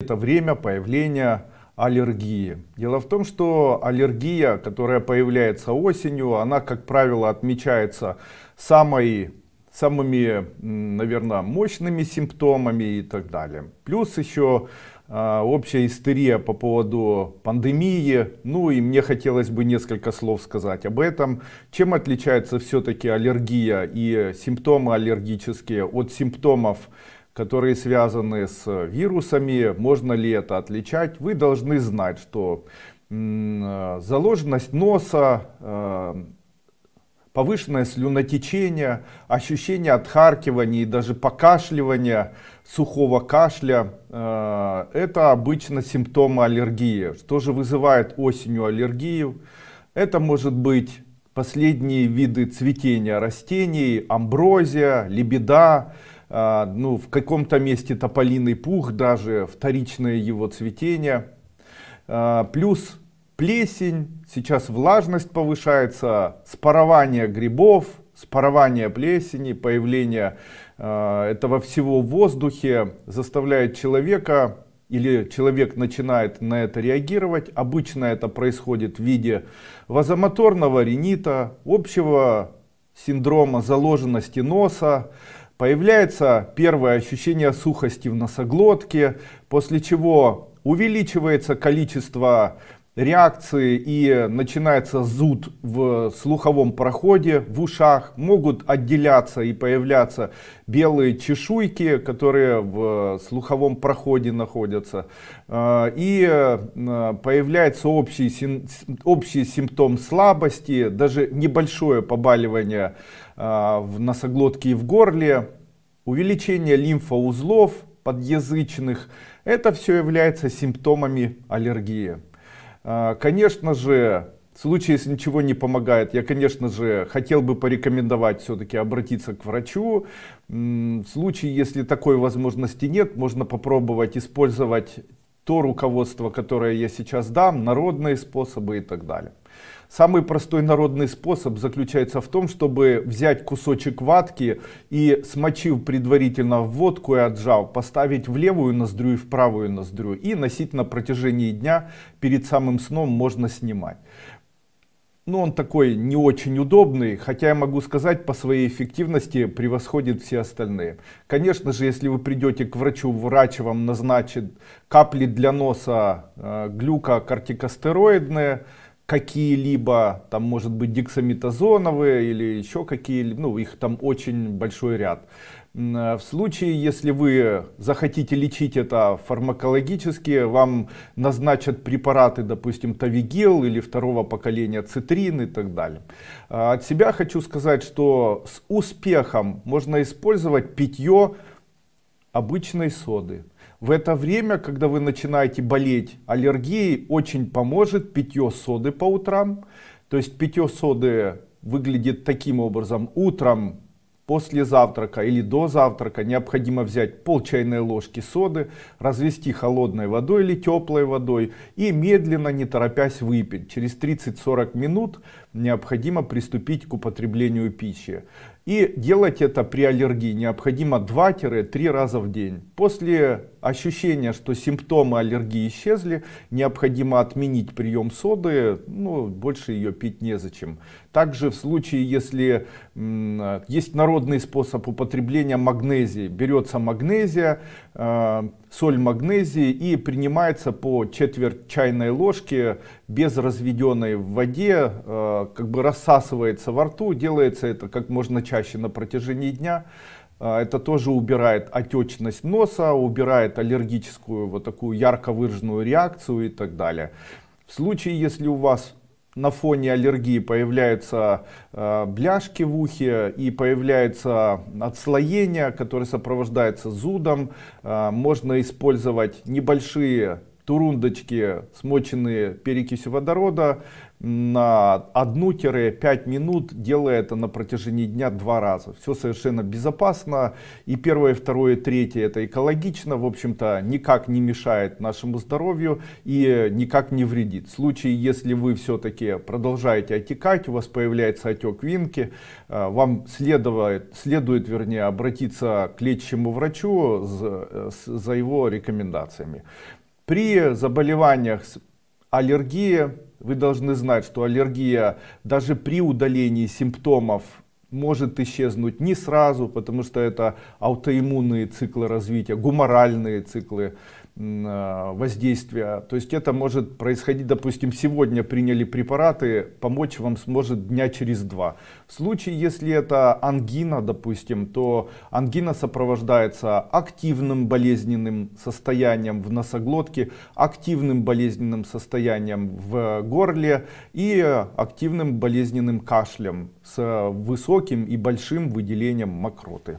Это время появления аллергии. Дело в том, что аллергия, которая появляется осенью, она, как правило, отмечается самой, самыми, наверное, мощными симптомами и так далее. Плюс еще а, общая истерия по поводу пандемии. Ну и мне хотелось бы несколько слов сказать об этом. Чем отличается все-таки аллергия и симптомы аллергические от симптомов которые связаны с вирусами, можно ли это отличать, вы должны знать, что э, заложенность носа, э, повышенное слюнотечение, ощущение отхаркивания и даже покашливания, сухого кашля, э, это обычно симптомы аллергии. Что же вызывает осенью аллергию? Это может быть последние виды цветения растений, амброзия, лебеда, а, ну, в каком-то месте тополиный пух, даже вторичное его цветение. А, плюс плесень, сейчас влажность повышается, спорование грибов, спорование плесени, появление а, этого всего в воздухе заставляет человека или человек начинает на это реагировать. Обычно это происходит в виде вазомоторного ринита, общего синдрома заложенности носа, Появляется первое ощущение сухости в носоглотке, после чего увеличивается количество реакции и начинается зуд в слуховом проходе, в ушах, могут отделяться и появляться белые чешуйки, которые в слуховом проходе находятся. Э, и э, появляется общий, общий симптом слабости, даже небольшое побаливание э, в носоглотке и в горле, увеличение лимфоузлов подъязычных. Это все является симптомами аллергии. А, конечно же, в случае, если ничего не помогает, я, конечно же, хотел бы порекомендовать все-таки обратиться к врачу. В случае, если такой возможности нет, можно попробовать использовать то руководство, которое я сейчас дам, народные способы и так далее. Самый простой народный способ заключается в том, чтобы взять кусочек ватки и, смочив предварительно в водку и отжав, поставить в левую ноздрю и в правую ноздрю и носить на протяжении дня перед самым сном можно снимать ну, он такой не очень удобный, хотя я могу сказать, по своей эффективности превосходит все остальные. Конечно же, если вы придете к врачу, врач вам назначит капли для носа э, глюка кортикостероидные, какие-либо, там может быть дексаметазоновые или еще какие-либо, ну их там очень большой ряд. Э, в случае, если вы захотите лечить это фармакологически, вам назначат препараты, допустим, Тавигел или второго поколения цитрин и так далее. А от себя хочу сказать, что с успехом можно использовать питье обычной соды. В это время, когда вы начинаете болеть аллергией, очень поможет питье соды по утрам. То есть питье соды выглядит таким образом. Утром после завтрака или до завтрака необходимо взять пол чайной ложки соды, развести холодной водой или теплой водой и медленно, не торопясь выпить. Через 30-40 минут необходимо приступить к употреблению пищи. И делать это при аллергии необходимо 2-3 раза в день. После ощущение, что симптомы аллергии исчезли, необходимо отменить прием соды, ну, больше ее пить незачем. Также в случае, если есть народный способ употребления магнезии, берется магнезия, э, соль магнезии и принимается по четверть чайной ложки без разведенной в воде, э, как бы рассасывается во рту, делается это как можно чаще на протяжении дня. А, это тоже убирает отечность носа, убирает аллергическую вот такую ярко выраженную реакцию и так далее. В случае, если у вас на фоне аллергии появляются э, бляшки в ухе и появляется отслоение, которое сопровождается зудом. Э, можно использовать небольшие турундочки, смоченные перекисью водорода, на 1-5 минут, делая это на протяжении дня два раза. Все совершенно безопасно. И первое, второе, третье это экологично, в общем-то, никак не мешает нашему здоровью и никак не вредит. В случае, если вы все-таки продолжаете отекать, у вас появляется отек винки, э, вам следует, следует вернее, обратиться к лечащему врачу за, э, за его рекомендациями. При заболеваниях аллергии вы должны знать, что аллергия даже при удалении симптомов может исчезнуть не сразу, потому что это аутоиммунные циклы развития, гуморальные циклы Э, воздействия. То есть это может происходить, допустим, сегодня приняли препараты, помочь вам сможет дня через два. В случае, если это ангина, допустим, то ангина сопровождается активным болезненным состоянием в носоглотке, активным болезненным состоянием в горле и активным болезненным кашлем с высоким и большим выделением мокроты.